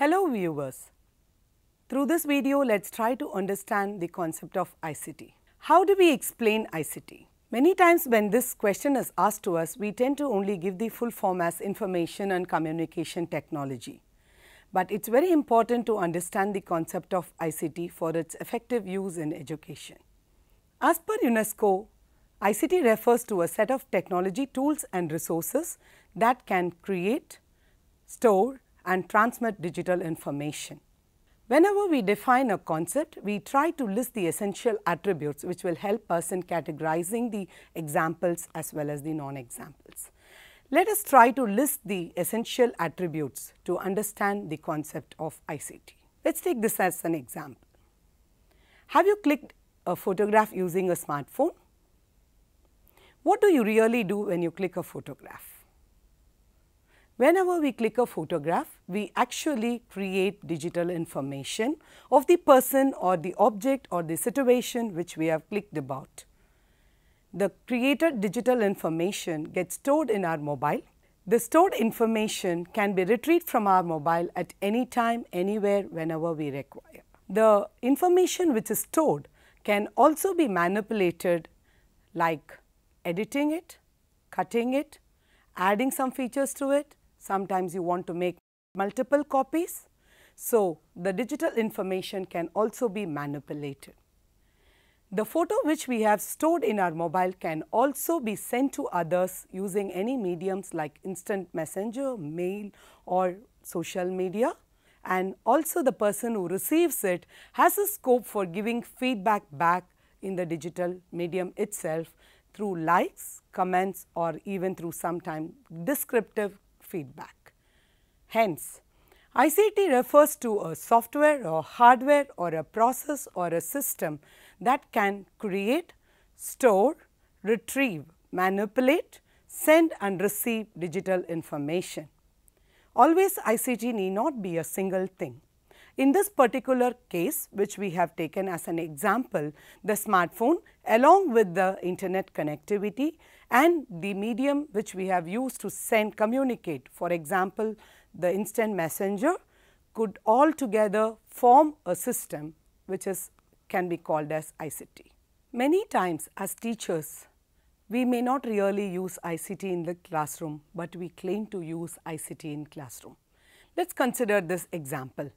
Hello viewers. Through this video, let's try to understand the concept of ICT. How do we explain ICT? Many times when this question is asked to us, we tend to only give the full form as information and communication technology. But it's very important to understand the concept of ICT for its effective use in education. As per UNESCO, ICT refers to a set of technology tools and resources that can create, store, and transmit digital information. Whenever we define a concept, we try to list the essential attributes which will help us in categorizing the examples as well as the non-examples. Let us try to list the essential attributes to understand the concept of ICT. Let us take this as an example. Have you clicked a photograph using a smartphone? What do you really do when you click a photograph? Whenever we click a photograph, we actually create digital information of the person or the object or the situation which we have clicked about. The created digital information gets stored in our mobile. The stored information can be retrieved from our mobile at any time, anywhere, whenever we require. The information which is stored can also be manipulated like editing it, cutting it, adding some features to it, Sometimes you want to make multiple copies. So, the digital information can also be manipulated. The photo which we have stored in our mobile can also be sent to others using any mediums like instant messenger, mail or social media and also the person who receives it has a scope for giving feedback back in the digital medium itself through likes, comments or even through time descriptive feedback. Hence, ICT refers to a software or hardware or a process or a system that can create, store, retrieve, manipulate, send and receive digital information. Always ICT need not be a single thing. In this particular case, which we have taken as an example, the smartphone along with the internet connectivity and the medium which we have used to send communicate, for example, the instant messenger could all together form a system which is can be called as ICT. Many times as teachers, we may not really use ICT in the classroom, but we claim to use ICT in classroom. Let us consider this example.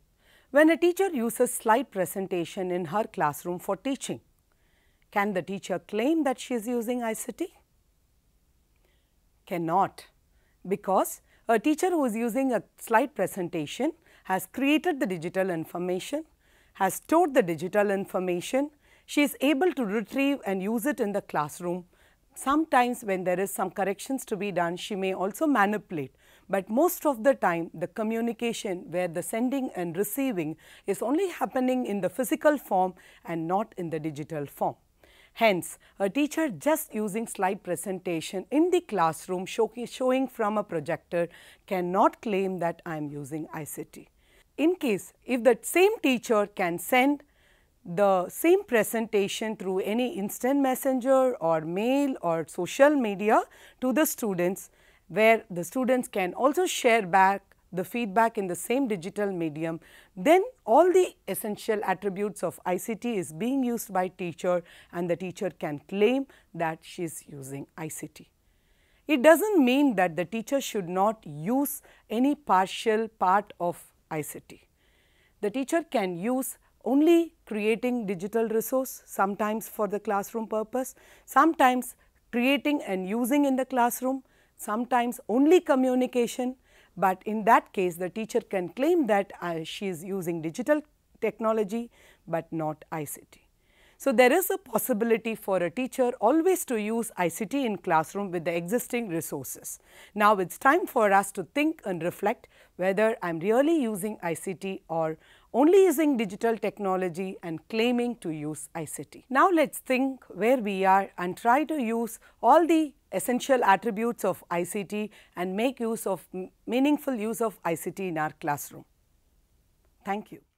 When a teacher uses slide presentation in her classroom for teaching, can the teacher claim that she is using ICT? Cannot, because a teacher who is using a slide presentation has created the digital information, has stored the digital information, she is able to retrieve and use it in the classroom sometimes when there is some corrections to be done, she may also manipulate. But most of the time, the communication where the sending and receiving is only happening in the physical form and not in the digital form. Hence, a teacher just using slide presentation in the classroom showing from a projector cannot claim that I am using ICT. In case, if that same teacher can send the same presentation through any instant messenger or mail or social media to the students where the students can also share back the feedback in the same digital medium, then all the essential attributes of ICT is being used by teacher and the teacher can claim that she is using ICT. It does not mean that the teacher should not use any partial part of ICT. The teacher can use only creating digital resource, sometimes for the classroom purpose, sometimes creating and using in the classroom, sometimes only communication, but in that case the teacher can claim that uh, she is using digital technology, but not ICT. So, there is a possibility for a teacher always to use ICT in classroom with the existing resources. Now, it is time for us to think and reflect whether I am really using ICT or only using digital technology and claiming to use ICT. Now let's think where we are and try to use all the essential attributes of ICT and make use of meaningful use of ICT in our classroom. Thank you.